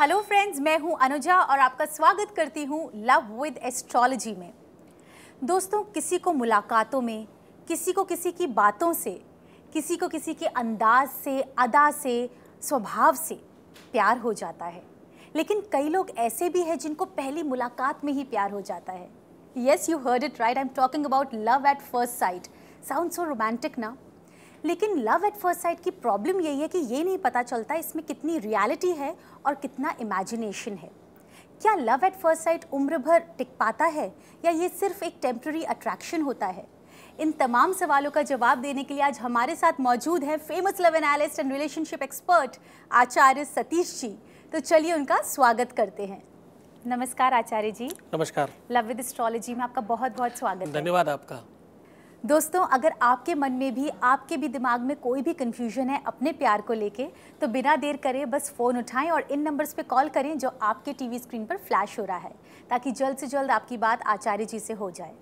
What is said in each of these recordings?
Hello friends मैं हूं अनुजा और आपका स्वागत करती हूं लव विद एस्ट्रोलॉजी में दोस्तों किसी को मुलाकातों में किसी को किसी की बातों से किसी को किसी के अंदाज से अदा से स्वभाव से प्यार हो जाता है लेकिन कई लोग ऐसे भी हैं जिनको पहली मुलाकात में ही प्यार हो जाता है yes you heard it right I am talking about love at first sight sound so romantic ना लेकिन लव एट फर्स्ट साइड की प्रॉब्लम यही है कि ये नहीं पता चलता इसमें कितनी रियलिटी है और कितना इमेजिनेशन है क्या लव एट फर्स्ट साइड उम्र भर टिक पाता है या ये सिर्फ एक टेम्प्ररी अट्रैक्शन होता है इन तमाम सवालों का जवाब देने के लिए आज हमारे साथ मौजूद हैं famous love analyst and relationship expert Acharya Satish ji तो चलिए उनका स्वागत करते हैं नमस्कार आचार्य जी नमस्कार लव विद एस्ट्रोलॉजी में आपका बहुत बहुत स्वागत धन्यवाद आपका दोस्तों अगर आपके मन में भी आपके भी दिमाग में कोई भी कन्फ्यूजन है अपने प्यार को लेके तो बिना देर करें बस फ़ोन उठाएं और इन नंबर्स पे कॉल करें जो आपके टीवी स्क्रीन पर फ्लैश हो रहा है ताकि जल्द से जल्द आपकी बात आचार्य जी से हो जाए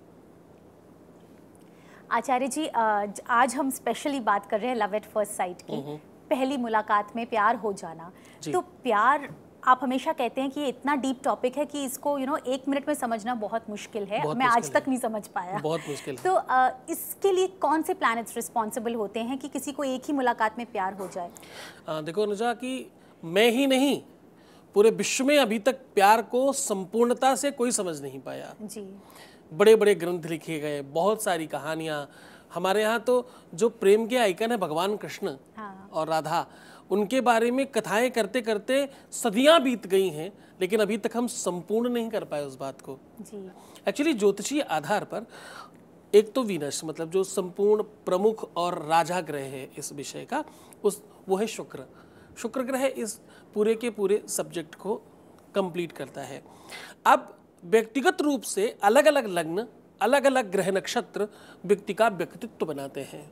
आचार्य जी आज हम स्पेशली बात कर रहे हैं लव एट फर्स्ट साइट की पहली मुलाकात में प्यार हो जाना तो प्यार आप हमेशा कहते हैं कि ये इतना डीप टॉपिक है कि इसको यू you नो know, एक मिनट में समझना बहुत मुश्किल है बहुत मैं आज तक नहीं समझ पाया बहुत मुश्किल तो आ, इसके लिए कौन से प्लानट्स रिस्पॉन्सिबल होते हैं कि किसी को एक ही मुलाकात में प्यार हो जाए आ, देखो अनुजा कि मैं ही नहीं पूरे विश्व में अभी तक प्यार को संपूर्णता से कोई समझ नहीं पाया जी बड़े बड़े ग्रंथ लिखे गए बहुत सारी कहानियाँ हमारे यहाँ तो जो प्रेम के आइकन है भगवान कृष्ण हाँ। और राधा उनके बारे में कथाएं करते करते सदियां बीत गई हैं लेकिन अभी तक हम संपूर्ण नहीं कर पाए उस बात को एक्चुअली ज्योतिषी आधार पर एक तो वीनस मतलब जो संपूर्ण प्रमुख और राजा ग्रह है इस विषय का उस वो है शुक्र शुक्र ग्रह इस पूरे के पूरे सब्जेक्ट को कंप्लीट करता है अब व्यक्तिगत रूप से अलग अलग लग्न अलग अलग ग्रह नक्षत्र व्यक्ति का व्यक्तित्व बनाते हैं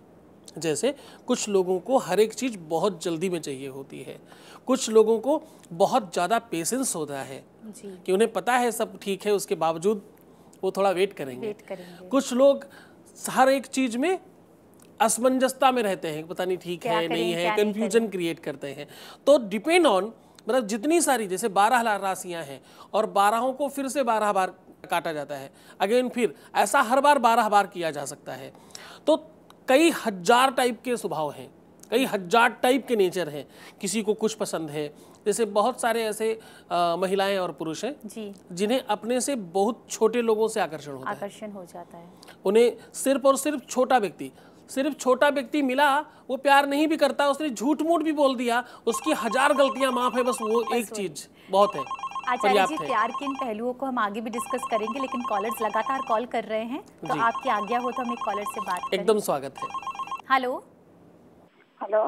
जैसे कुछ लोगों को हर एक चीज़ बहुत जल्दी में चाहिए होती है कुछ लोगों को बहुत ज़्यादा पेशेंस होता है कि उन्हें पता है सब ठीक है उसके बावजूद वो थोड़ा वेट करेंगे, वेट करेंगे। कुछ लोग हर एक चीज़ में असमंजसता में रहते हैं पता नहीं ठीक है नहीं है कन्फ्यूजन क्रिएट करते हैं तो डिपेंड ऑन मतलब जितनी सारी जैसे बारह राशियाँ हैं और बारहों को फिर से बारह बार काटा जाता है अगेन फिर ऐसा हर बार बारह बार किया जा सकता है तो कई हजार टाइप के स्वभाव हैं कई हजार टाइप के नेचर हैं किसी को कुछ पसंद है जैसे बहुत सारे ऐसे महिलाएं और पुरुष हैं जिन्हें अपने से बहुत छोटे लोगों से आकर्षण होता आकर्षण है। हो जाता है उन्हें सिर्फ और सिर्फ छोटा व्यक्ति सिर्फ छोटा व्यक्ति मिला वो प्यार नहीं भी करता उसने झूठ मूठ भी बोल दिया उसकी हजार गलतियां माफ है बस वो एक चीज बहुत है आचार्य जी प्यार के इन पहलुओं को हम आगे भी डिस्कस करेंगे लेकिन कॉलर्स लगातार कॉल कर रहे हैं तो आपकी आज्ञा हो तो हम एक कॉलर से बात एकदम स्वागत है hello hello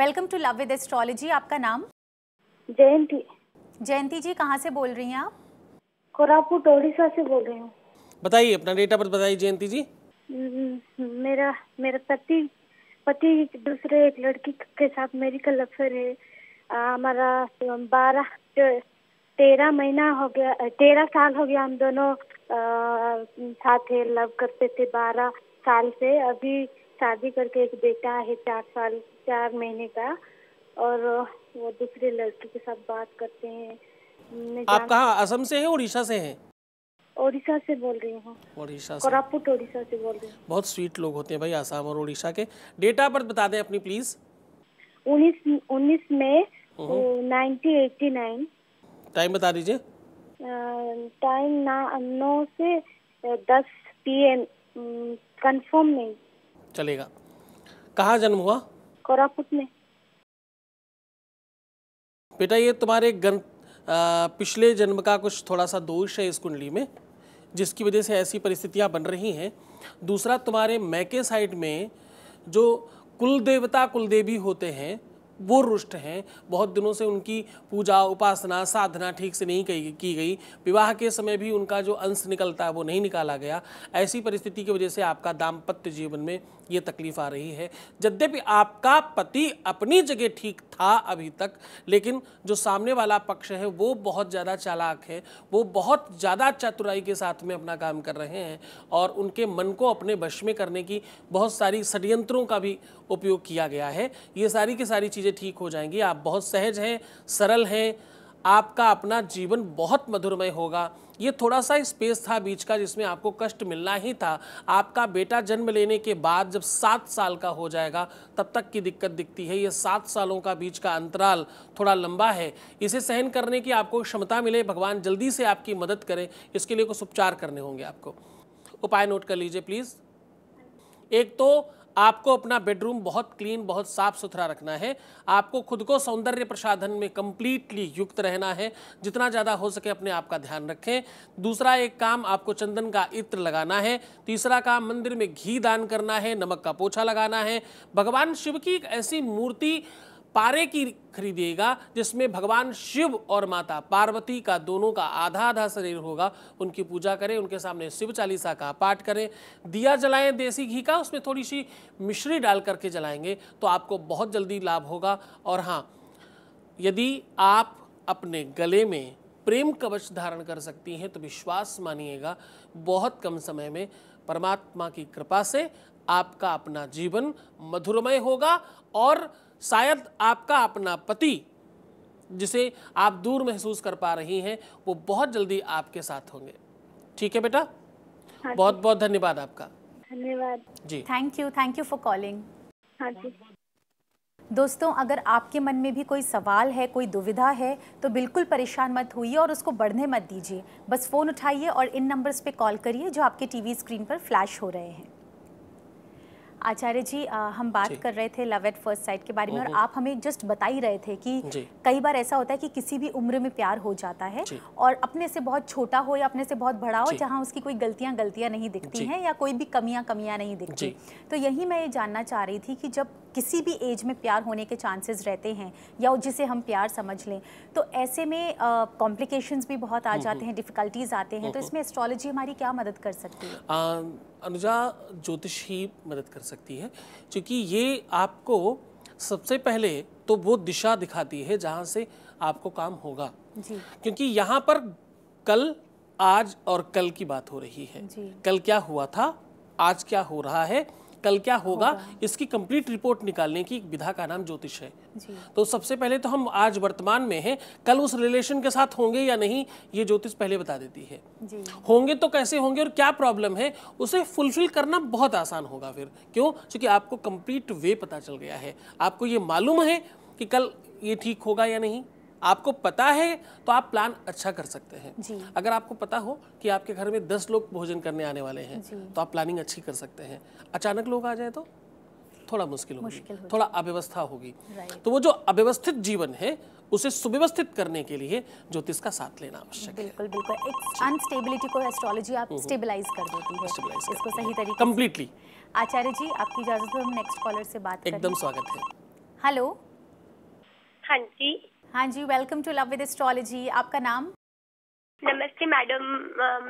welcome to love with astrology आपका नाम जयंती जयंती जी कहाँ से बोल रही हैं आप कोरापुट ओडिशा से बोल रही हूँ बताइए अपना डेट ऑफ बर्थ बताइए जयंती जी हम्म, मेरा मेरा पति पति दूसरे एक लड़की के साथ मेरी कल अफेयर है हमारा बारह तेरह महीना हो गया तेरह साल हो गया हम दोनों साथ है लव करते थे बारह साल से अभी शादी करके एक बेटा है चार साल चार महीने का और वो दूसरे लड़की के साथ बात करते हैं आप कहाँ असम से हैं उड़ीसा से हैं ओडिशा से बोल रही हूँ ओडिशा से कोरापुट ओडिशा से बोल रही हूँ बहुत स्वीट लोग होते हैं भाई आसाम और ओडिशा के ऑफ बर्थ बता दें अपनी प्लीज उन्नीस उन्नीस मई हम्म। नाइनटीन एट्टी नाइन टाइम बता दीजिए टाइम नौ से दस एम कन्फर्म नहीं चलेगा कहाँ जन्म हुआ कोरापुट में बेटा ये तुम्हारे गन आ, पिछले जन्म का कुछ थोड़ा सा दोष है इस कुंडली में जिसकी वजह से ऐसी परिस्थितियाँ बन रही हैं दूसरा तुम्हारे मैके साइड में जो कुल देवता कुल देवी होते हैं वो रुष्ट हैं बहुत दिनों से उनकी पूजा उपासना साधना ठीक से नहीं की गई विवाह के समय भी उनका जो अंश निकलता है वो नहीं निकाला गया ऐसी परिस्थिति की वजह से आपका दाम्पत्य जीवन में ये तकलीफ आ रही है यद्यपि आपका पति अपनी जगह ठीक था अभी तक लेकिन जो सामने वाला पक्ष है वो बहुत ज़्यादा चालाक है वो बहुत ज़्यादा चतुराई के साथ में अपना काम कर रहे हैं और उनके मन को अपने वश में करने की बहुत सारी षडयंत्रों का भी उपयोग किया गया है ये सारी की सारी चीज़ें चीज़ें ठीक हो जाएंगी आप बहुत सहज हैं सरल हैं आपका अपना जीवन बहुत मधुरमय होगा ये थोड़ा सा स्पेस था बीच का जिसमें आपको कष्ट मिलना ही था आपका बेटा जन्म लेने के बाद जब सात साल का हो जाएगा तब तक की दिक्कत दिखती है ये सात सालों का बीच का अंतराल थोड़ा लंबा है इसे सहन करने की आपको क्षमता मिले भगवान जल्दी से आपकी मदद करें इसके लिए कुछ उपचार करने होंगे आपको उपाय नोट कर लीजिए प्लीज़ एक तो आपको अपना बेडरूम बहुत क्लीन बहुत साफ सुथरा रखना है आपको खुद को सौंदर्य प्रसाधन में कंप्लीटली युक्त रहना है जितना ज़्यादा हो सके अपने आप का ध्यान रखें दूसरा एक काम आपको चंदन का इत्र लगाना है तीसरा काम मंदिर में घी दान करना है नमक का पोछा लगाना है भगवान शिव की एक ऐसी मूर्ति पारे की खरीदिएगा जिसमें भगवान शिव और माता पार्वती का दोनों का आधा आधा शरीर होगा उनकी पूजा करें उनके सामने शिव चालीसा का पाठ करें दिया जलाएं देसी घी का उसमें थोड़ी सी मिश्री डाल करके जलाएंगे तो आपको बहुत जल्दी लाभ होगा और हाँ यदि आप अपने गले में प्रेम कवच धारण कर सकती हैं तो विश्वास मानिएगा बहुत कम समय में परमात्मा की कृपा से आपका अपना जीवन मधुरमय होगा और शायद आपका अपना पति जिसे आप दूर महसूस कर पा रही हैं वो बहुत जल्दी आपके साथ होंगे ठीक है बेटा हाँ बहुत बहुत धन्यवाद आपका धन्यवाद जी thank you thank you for calling दोस्तों अगर आपके मन में भी कोई सवाल है कोई दुविधा है तो बिल्कुल परेशान मत होइए और उसको बढ़ने मत दीजिए बस फ़ोन उठाइए और इन नंबर्स पे कॉल करिए जो आपके टीवी स्क्रीन पर फ्लैश हो रहे हैं आचार्य जी आ, हम बात जी. कर रहे थे लव एट फर्स्ट साइट के बारे में और आप हमें जस्ट बता ही रहे थे कि कई बार ऐसा होता है कि किसी भी उम्र में प्यार हो जाता है और अपने से बहुत छोटा हो या अपने से बहुत बड़ा हो जहाँ उसकी कोई गलतियाँ गलतियाँ नहीं दिखती हैं या कोई भी कमियाँ कमियाँ नहीं दिखती तो यही मैं ये जानना चाह रही थी कि जब किसी भी एज में प्यार होने के चांसेस रहते हैं या जिसे हम प्यार समझ लें तो ऐसे में कॉम्प्लिकेशंस भी बहुत आ हम्म, जाते हैं डिफ़िकल्टीज हम्म। आते हैं तो इसमें एस्ट्रोलॉजी हमारी क्या मदद कर सकती है आ, अनुजा ज्योतिष ही मदद कर सकती है क्योंकि ये आपको सबसे पहले तो वो दिशा दिखाती है जहाँ से आपको काम होगा जी। क्योंकि यहाँ पर कल आज और कल की बात हो रही है कल क्या हुआ था आज क्या हो रहा है कल क्या होगा इसकी कंप्लीट रिपोर्ट निकालने की विधा का नाम ज्योतिष है तो सबसे पहले तो हम आज वर्तमान में हैं कल उस रिलेशन के साथ होंगे या नहीं ये ज्योतिष पहले बता देती है होंगे तो कैसे होंगे और क्या प्रॉब्लम है उसे फुलफिल करना बहुत आसान होगा फिर क्यों क्योंकि आपको कंप्लीट वे पता चल गया है आपको ये मालूम है कि कल ये ठीक होगा या नहीं आपको पता है तो आप प्लान अच्छा कर सकते हैं अगर आपको पता हो कि आपके घर में दस लोग भोजन करने आने वाले हैं तो आप प्लानिंग अच्छी कर सकते हैं अचानक लोग आ जाए तो थोड़ा मुश्किल होगी थोड़ा अव्यवस्था होगी तो वो जो अव्यवस्थित जीवन है उसे सुव्यवस्थित करने के लिए ज्योतिष का साथ लेना आवश्यक है बिल्कुल बिल्कुल अनस्टेबिलिटी को एस्ट्रोलॉजी आप स्टेबलाइज हम्म, हम्म। कर देती है इसको सही तरीके आचार्य जी आपकी इजाजत हम नेक्स्ट कॉलर से बात एकदम स्वागत है हेलो हाँ जी हाँ जी welcome to love with astrology आपका नाम नमस्ते मैडम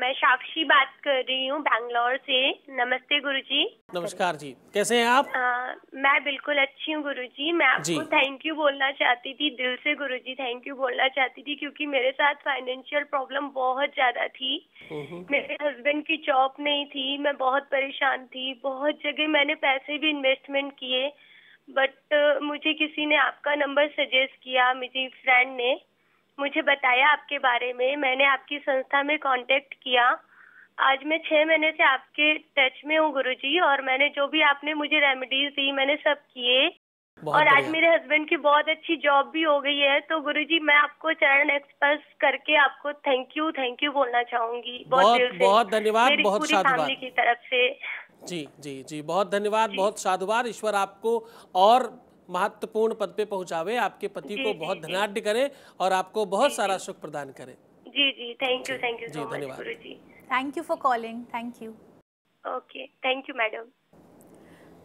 मैं साक्षी बात कर रही हूँ बैंगलोर से नमस्ते गुरुजी नमस्कार जी कैसे हैं आप आ, मैं बिल्कुल अच्छी हूँ गुरुजी मैं आपको थैंक यू बोलना चाहती थी दिल से गुरुजी थैंक यू बोलना चाहती थी क्योंकि मेरे साथ फाइनेंशियल प्रॉब्लम बहुत ज्यादा थी मेरे हस्बैंड की जॉब नहीं थी मैं बहुत परेशान थी बहुत जगह मैंने पैसे भी इन्वेस्टमेंट किए बट uh, मुझे किसी ने आपका नंबर सजेस्ट किया मेरी फ्रेंड ने मुझे बताया आपके बारे में मैंने आपकी संस्था में कांटेक्ट किया आज मैं छः महीने से आपके टच में हूँ गुरुजी और मैंने जो भी आपने मुझे रेमेडीज दी मैंने सब किए और आज मेरे हस्बैंड की बहुत अच्छी जॉब भी हो गई है तो गुरुजी मैं आपको चरण एक्सप्रेस करके आपको थैंक यू थैंक यू बोलना चाहूंगी बहुत बहुत, धन्यवाद बहुत पूरी फैमिली की तरफ से जी जी जी बहुत धन्यवाद बहुत साधुवाद ईश्वर आपको और महत्वपूर्ण पद पे पहुंचावे आपके पति को बहुत धनाढ़ करें और आपको बहुत सारा सुख प्रदान करें जी जी थैंक यू थैंक यू जी धन्यवाद thank you for calling thank you okay thank you madam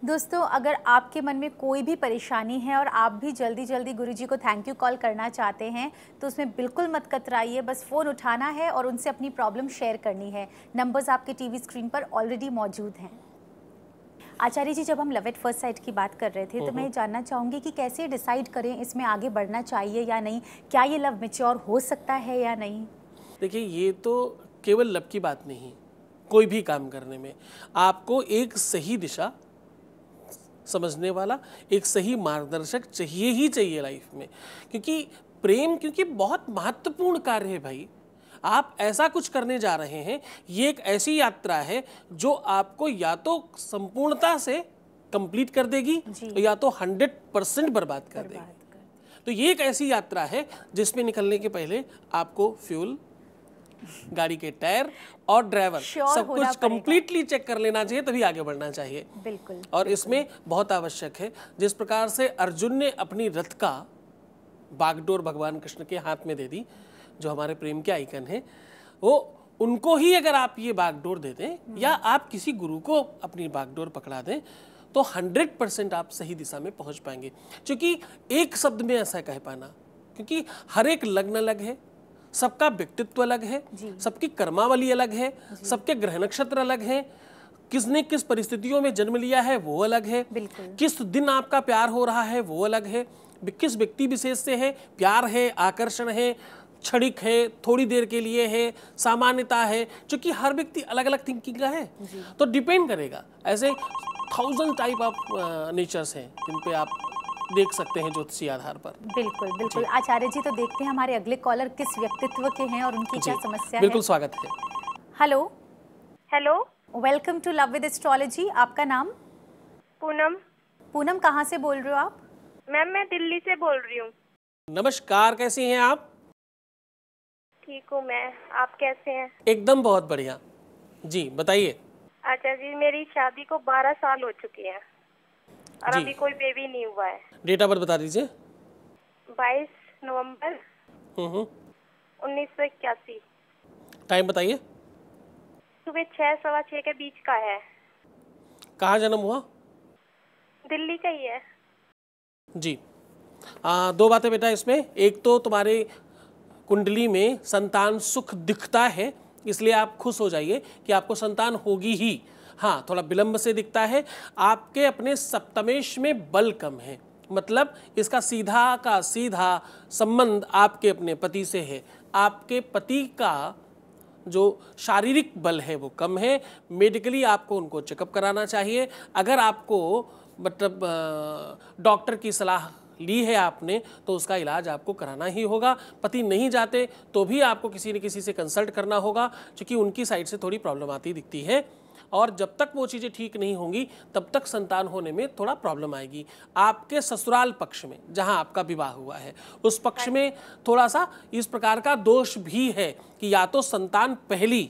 दोस्तों अगर आपके मन में कोई भी परेशानी है और आप भी जल्दी जल्दी गुरुजी को थैंक यू कॉल करना चाहते हैं तो उसमें बिल्कुल मत कतराइए बस फ़ोन उठाना है और उनसे अपनी प्रॉब्लम शेयर करनी है नंबर्स आपके टीवी स्क्रीन पर ऑलरेडी मौजूद हैं आचार्य जी जब हम लव एट फर्स्ट साइट की बात कर रहे थे तो मैं जानना चाहूँगी कि कैसे डिसाइड करें इसमें आगे बढ़ना चाहिए या नहीं क्या ये लव मेच्योर हो सकता है या नहीं देखिए ये तो केवल लव की बात नहीं कोई भी काम करने में आपको एक सही दिशा समझने वाला एक सही मार्गदर्शक चाहिए ही चाहिए लाइफ में क्योंकि प्रेम क्योंकि बहुत महत्वपूर्ण कार्य है भाई आप ऐसा कुछ करने जा रहे हैं ये एक ऐसी यात्रा है जो आपको या तो संपूर्णता से कंप्लीट कर देगी या तो हंड्रेड परसेंट बर्बाद कर देगी तो ये एक ऐसी यात्रा है जिसमें निकलने के पहले आपको फ्यूल गाड़ी के टायर और ड्राइवर सब कुछ कंप्लीटली चेक कर लेना चाहिए तभी आगे बढ़ना चाहिए बिल्कुल और इसमें बहुत आवश्यक है जिस प्रकार से अर्जुन ने अपनी रथ का बागडोर भगवान कृष्ण के हाथ में दे दी जो हमारे प्रेम के आइकन है वो उनको ही अगर आप ये बागडोर दे दें हम्म। या आप किसी गुरु को अपनी बागडोर पकड़ा दें तो हंड्रेड परसेंट आप सही दिशा में पहुंच पाएंगे क्योंकि एक शब्द में ऐसा कह पाना क्योंकि हर एक लग्न अलग है सबका व्यक्तित्व अलग है सबकी कर्मावली अलग है सबके ग्रह नक्षत्र अलग है किसने किस परिस्थितियों में जन्म लिया है वो अलग है किस दिन आपका प्यार हो रहा है वो अलग है किस व्यक्ति विशेष से है प्यार है आकर्षण है क्षणिक है थोड़ी देर के लिए है सामान्यता है चूंकि हर व्यक्ति अलग अलग थिंकिंग का है तो डिपेंड करेगा ऐसे थाउजेंड टाइप ऑफ नेचर्स हैं जिन पे आप देख सकते हैं ज्योतिषी आधार पर बिल्कुल बिल्कुल आचार्य जी तो देखते हैं हमारे अगले कॉलर किस व्यक्तित्व के हैं और उनकी क्या समस्या बिल्कुल है? स्वागत है hello hello welcome to love with astrology आपका नाम पूनम पूनम कहाँ से बोल रहे हो आप मैम मैं दिल्ली से बोल रही हूँ नमस्कार कैसी हैं आप ठीक हूँ मैं आप कैसे हैं एकदम बहुत बढ़िया जी बताइए अच्छा जी मेरी शादी को बारह साल हो चुकी है और अभी कोई बेबी नहीं हुआ है डेट ऑफ बर्थ बता दीजिए बाईस नवम्बर हम्म, हम्म। उन्नीस सौ इक्यासी टाइम बताइए सुबह छः सवा छः के बीच का है कहाँ जन्म हुआ दिल्ली का ही है जी आ, दो बातें बेटा इसमें एक तो तुम्हारे कुंडली में संतान सुख दिखता है इसलिए आप खुश हो जाइए कि आपको संतान होगी ही हाँ थोड़ा विलंब से दिखता है आपके अपने सप्तमेश में बल कम है मतलब इसका सीधा का सीधा संबंध आपके अपने पति से है आपके पति का जो शारीरिक बल है वो कम है मेडिकली आपको उनको चेकअप कराना चाहिए अगर आपको मतलब डॉक्टर की सलाह ली है आपने तो उसका इलाज आपको कराना ही होगा पति नहीं जाते तो भी आपको किसी न किसी से कंसल्ट करना होगा क्योंकि उनकी साइड से थोड़ी प्रॉब्लम आती दिखती है और जब तक वो चीज़ें ठीक नहीं होंगी तब तक संतान होने में थोड़ा प्रॉब्लम आएगी आपके ससुराल पक्ष में जहाँ आपका विवाह हुआ है उस पक्ष में थोड़ा सा इस प्रकार का दोष भी है कि या तो संतान पहली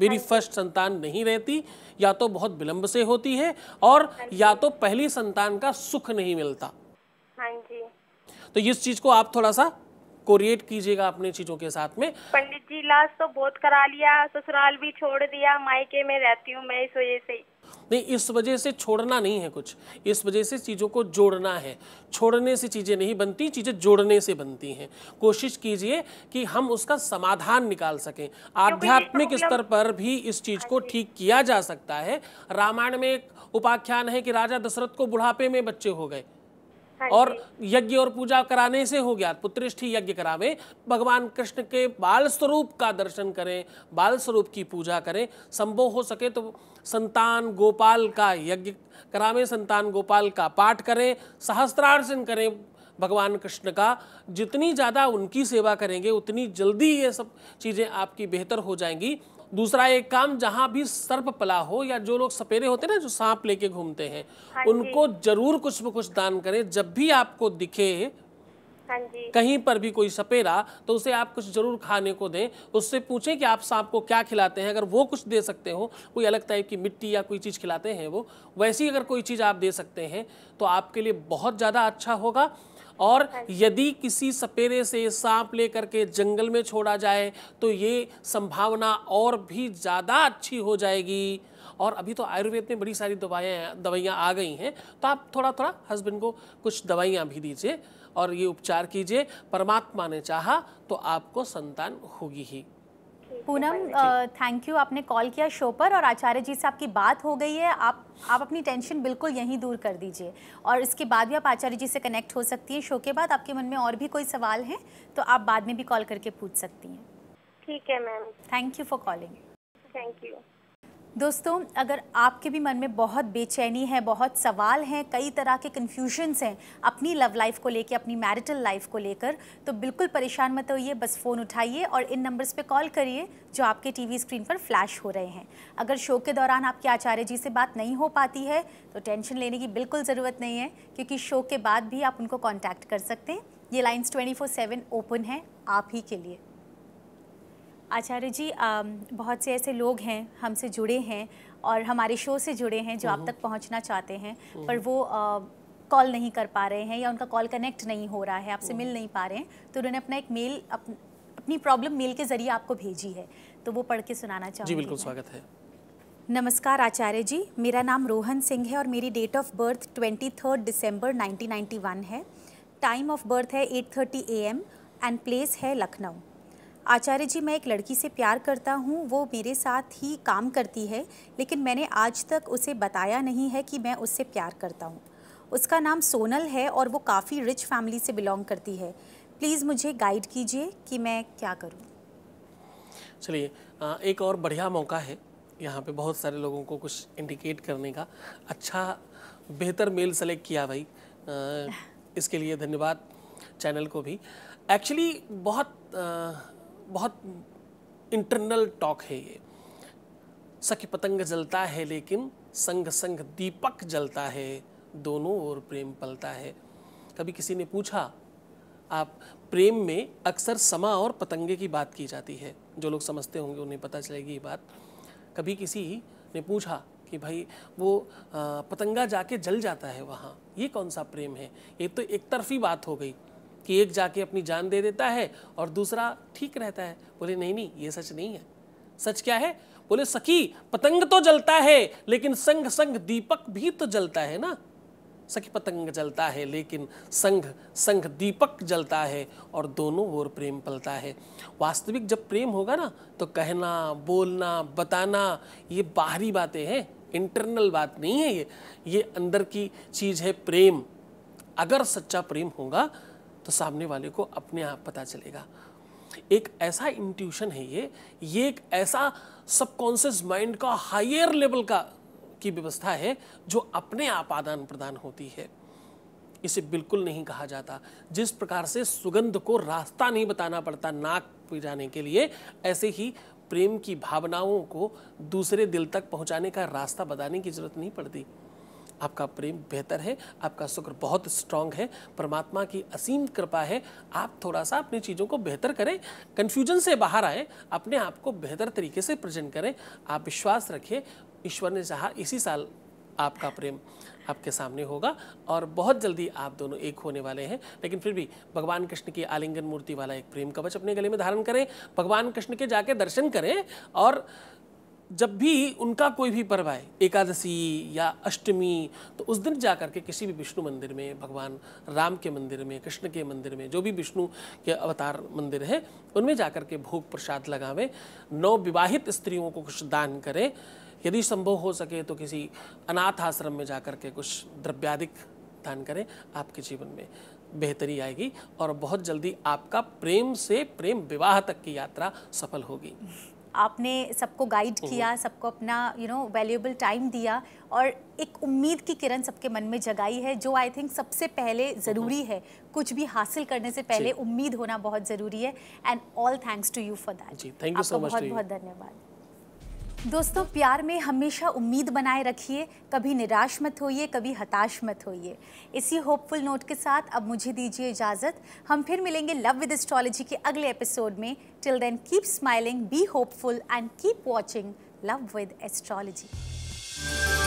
मेरी फर्स्ट हाँ संतान नहीं रहती या तो बहुत विलंब से होती है और हाँ या तो पहली संतान का सुख नहीं मिलता हाँ जी तो इस चीज को आप थोड़ा सा कोरिएट कीजिएगा अपनी चीजों के साथ में पंडित जी इलाज तो बहुत करा लिया ससुराल भी छोड़ दिया मायके में रहती हूँ मैं इस वजह से नहीं इस वजह से छोड़ना नहीं है कुछ इस वजह से चीज़ों को जोड़ना है छोड़ने से चीज़ें नहीं बनती चीज़ें जोड़ने से बनती हैं कोशिश कीजिए कि हम उसका समाधान निकाल सकें आध्यात्मिक स्तर पर भी इस चीज़ को हाँ ठीक किया जा सकता है रामायण में एक उपाख्यान है कि राजा दशरथ को बुढ़ापे में बच्चे हो गए हाँ और यज्ञ और पूजा कराने से हो गया पुत्रिष्ठि यज्ञ करावे भगवान कृष्ण के बाल स्वरूप का दर्शन करें बाल स्वरूप की पूजा करें संभव हो सके तो संतान गोपाल का यज्ञ करावे संतान गोपाल का पाठ करें सहस्त्रार्चन करें भगवान कृष्ण का जितनी ज़्यादा उनकी सेवा करेंगे उतनी जल्दी ये सब चीज़ें आपकी बेहतर हो जाएंगी दूसरा एक काम जहाँ भी सर्प पला हो या जो लोग सपेरे होते हैं ना जो सांप लेके घूमते हैं हाँ उनको जरूर कुछ न कुछ दान करें जब भी आपको दिखे हाँ कहीं पर भी कोई सपेरा तो उसे आप कुछ जरूर खाने को दें उससे पूछें कि आप सांप को क्या खिलाते हैं अगर वो कुछ दे सकते हो कोई अलग टाइप की मिट्टी या कोई चीज़ खिलाते हैं वो वैसी अगर कोई चीज़ आप दे सकते हैं तो आपके लिए बहुत ज़्यादा अच्छा होगा और हाँ यदि किसी सपेरे से सांप लेकर के जंगल में छोड़ा जाए तो ये संभावना और भी ज़्यादा अच्छी हो जाएगी और अभी तो आयुर्वेद में बड़ी सारी दवाएँ दवाइयाँ आ गई हैं तो आप थोड़ा थोड़ा हस्बैंड को कुछ दवाइयाँ भी दीजिए और ये उपचार कीजिए परमात्मा ने चाहा तो आपको संतान होगी ही पूनम थैंक यू आपने कॉल किया शो पर और आचार्य जी से आपकी बात हो गई है आप आप अपनी टेंशन बिल्कुल यहीं दूर कर दीजिए और इसके बाद भी आप आचार्य जी से कनेक्ट हो सकती हैं शो के बाद आपके मन में और भी कोई सवाल हैं तो आप बाद में भी कॉल करके पूछ सकती हैं ठीक है ma'am thank you for calling thank you दोस्तों अगर आपके भी मन में बहुत बेचैनी है बहुत सवाल हैं कई तरह के कन्फ्यूजन्स हैं अपनी लव लाइफ को लेकर अपनी मैरिटल लाइफ को लेकर तो बिल्कुल परेशान मत होइए बस फ़ोन उठाइए और इन नंबर्स पे कॉल करिए जो आपके टीवी स्क्रीन पर फ्लैश हो रहे हैं अगर शो के दौरान आपके आचार्य जी से बात नहीं हो पाती है तो टेंशन लेने की बिल्कुल ज़रूरत नहीं है क्योंकि शो के बाद भी आप उनको कॉन्टैक्ट कर सकते हैं ये लाइन्स ट्वेंटी ओपन हैं आप ही के लिए आचार्य जी बहुत से ऐसे लोग हैं हमसे जुड़े हैं और हमारे शो से जुड़े हैं जो आप तक पहुंचना चाहते हैं पर वो कॉल नहीं कर पा रहे हैं या उनका कॉल कनेक्ट नहीं हो रहा है आपसे मिल नहीं पा रहे हैं तो उन्होंने अपना एक मेल अप, अपनी प्रॉब्लम मेल के जरिए आपको भेजी है तो वो पढ़ के सुनाना चाहूँगी बिल्कुल स्वागत है नमस्कार आचार्य जी मेरा नाम रोहन सिंह है और मेरी date of birth twenty third December nineteen है टाइम ऑफ बर्थ है eight thirty A M and place है लखनऊ आचार्य जी मैं एक लड़की से प्यार करता हूँ वो मेरे साथ ही काम करती है लेकिन मैंने आज तक उसे बताया नहीं है कि मैं उससे प्यार करता हूँ उसका नाम सोनल है और वो काफ़ी रिच फैमिली से बिलोंग करती है प्लीज़ मुझे गाइड कीजिए कि मैं क्या करूँ चलिए एक और बढ़िया मौका है यहाँ पे बहुत सारे लोगों को कुछ इंडिकेट करने का अच्छा बेहतर मेल सेलेक्ट किया भाई इसके लिए धन्यवाद चैनल को भी एक्चुअली बहुत बहुत इंटरनल टॉक है ये सखी पतंग जलता है लेकिन संग संग दीपक जलता है दोनों ओर प्रेम पलता है कभी किसी ने पूछा आप प्रेम में अक्सर समा और पतंगे की बात की जाती है जो लोग समझते होंगे उन्हें पता चलेगी ये बात कभी किसी ने पूछा कि भाई वो पतंगा जाके जल जाता है वहाँ ये कौन सा प्रेम है ये तो एक तरफी बात हो गई कि एक जाके अपनी जान दे देता है और दूसरा ठीक रहता है बोले नहीं नहीं ये सच नहीं है सच क्या है बोले सखी पतंग तो जलता है लेकिन संग संग दीपक भी तो जलता है ना सखी पतंग जलता है लेकिन संघ संघ दीपक जलता है और दोनों ओर प्रेम पलता है वास्तविक जब प्रेम होगा ना तो कहना बोलना बताना ये बाहरी बातें हैं इंटरनल बात नहीं है ये ये अंदर की चीज़ है प्रेम अगर सच्चा प्रेम होगा तो सामने वाले को अपने आप पता चलेगा एक ऐसा इंट्यूशन है ये ये एक ऐसा सबकॉन्शियस माइंड का हायर लेवल का की व्यवस्था है जो अपने आप आदान प्रदान होती है इसे बिल्कुल नहीं कहा जाता जिस प्रकार से सुगंध को रास्ता नहीं बताना पड़ता नाक पिजाने जाने के लिए ऐसे ही प्रेम की भावनाओं को दूसरे दिल तक पहुंचाने का रास्ता बताने की जरूरत नहीं पड़ती आपका प्रेम बेहतर है आपका शुक्र बहुत स्ट्रांग है परमात्मा की असीम कृपा है आप थोड़ा सा अपनी चीज़ों को बेहतर करें कन्फ्यूजन से बाहर आए अपने आप को बेहतर तरीके से प्रेजेंट करें आप विश्वास रखिए ईश्वर ने चाहा इसी साल आपका प्रेम आपके सामने होगा और बहुत जल्दी आप दोनों एक होने वाले हैं लेकिन फिर भी भगवान कृष्ण की आलिंगन मूर्ति वाला एक प्रेम कवच अपने गले में धारण करें भगवान कृष्ण के जाके दर्शन करें और जब भी उनका कोई भी पर्व आए एकादशी या अष्टमी तो उस दिन जा करके किसी भी विष्णु मंदिर में भगवान राम के मंदिर में कृष्ण के मंदिर में जो भी विष्णु के अवतार मंदिर है उनमें जा करके भोग प्रसाद लगावें नौ विवाहित स्त्रियों को कुछ दान करें यदि संभव हो सके तो किसी अनाथ आश्रम में जा करके कुछ द्रव्याधिक दान करें आपके जीवन में बेहतरी आएगी और बहुत जल्दी आपका प्रेम से प्रेम विवाह तक की यात्रा सफल होगी आपने सबको गाइड हम्म। किया सबको अपना यू नो वैल्यूएबल टाइम दिया और एक उम्मीद की किरण सबके मन में जगाई है जो आई थिंक सबसे पहले हम्म। ज़रूरी है कुछ भी हासिल करने से पहले उम्मीद होना बहुत ज़रूरी है and all thanks to you for that जी थैंक यू सो मच बहुत बहुत धन्यवाद दोस्तों प्यार में हमेशा उम्मीद बनाए रखिए कभी निराश मत होइए कभी हताश मत होइए इसी होपफुल नोट के साथ अब मुझे दीजिए इजाज़त हम फिर मिलेंगे लव विद एस्ट्रोलॉजी के अगले एपिसोड में till then keep smiling be hopeful and keep watching love with astrology